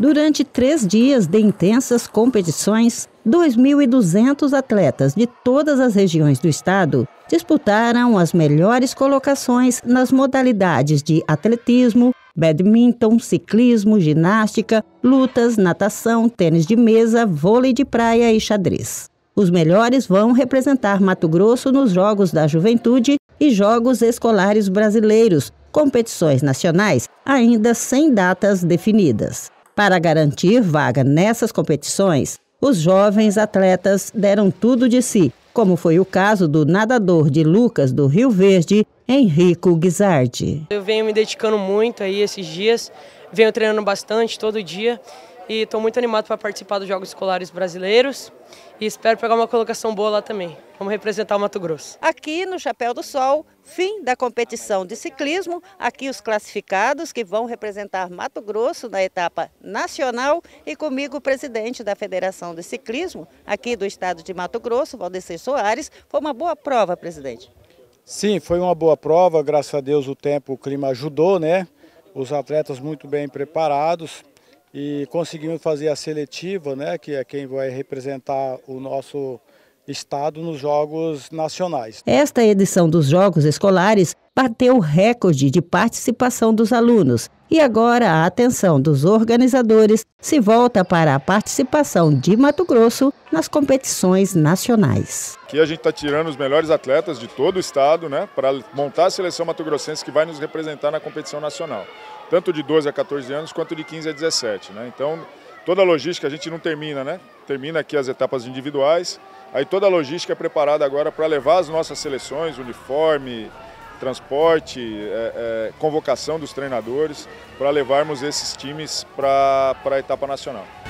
Durante três dias de intensas competições, 2.200 atletas de todas as regiões do estado disputaram as melhores colocações nas modalidades de atletismo, badminton, ciclismo, ginástica, lutas, natação, tênis de mesa, vôlei de praia e xadrez. Os melhores vão representar Mato Grosso nos Jogos da Juventude e Jogos Escolares Brasileiros, competições nacionais ainda sem datas definidas. Para garantir vaga nessas competições, os jovens atletas deram tudo de si, como foi o caso do nadador de Lucas do Rio Verde, Henrico Guizardi. Eu venho me dedicando muito aí esses dias, venho treinando bastante todo dia e estou muito animado para participar dos Jogos Escolares Brasileiros e espero pegar uma colocação boa lá também. Vamos representar o Mato Grosso. Aqui no Chapéu do Sol, fim da competição de ciclismo. Aqui os classificados que vão representar Mato Grosso na etapa nacional e comigo o presidente da Federação de Ciclismo aqui do estado de Mato Grosso, Valdecir Soares. Foi uma boa prova, presidente. Sim, foi uma boa prova. Graças a Deus o tempo, o clima ajudou, né? Os atletas muito bem preparados e conseguimos fazer a seletiva, né, que é quem vai representar o nosso estado nos Jogos Nacionais. Esta edição dos Jogos Escolares bateu o recorde de participação dos alunos e agora a atenção dos organizadores se volta para a participação de Mato Grosso nas competições nacionais. Aqui a gente está tirando os melhores atletas de todo o estado né, para montar a seleção mato-grossense que vai nos representar na competição nacional, tanto de 12 a 14 anos quanto de 15 a 17. Né? Então toda a logística a gente não termina, né? Termina aqui as etapas individuais. Aí toda a logística é preparada agora para levar as nossas seleções, uniforme, transporte, é, é, convocação dos treinadores, para levarmos esses times para a etapa nacional.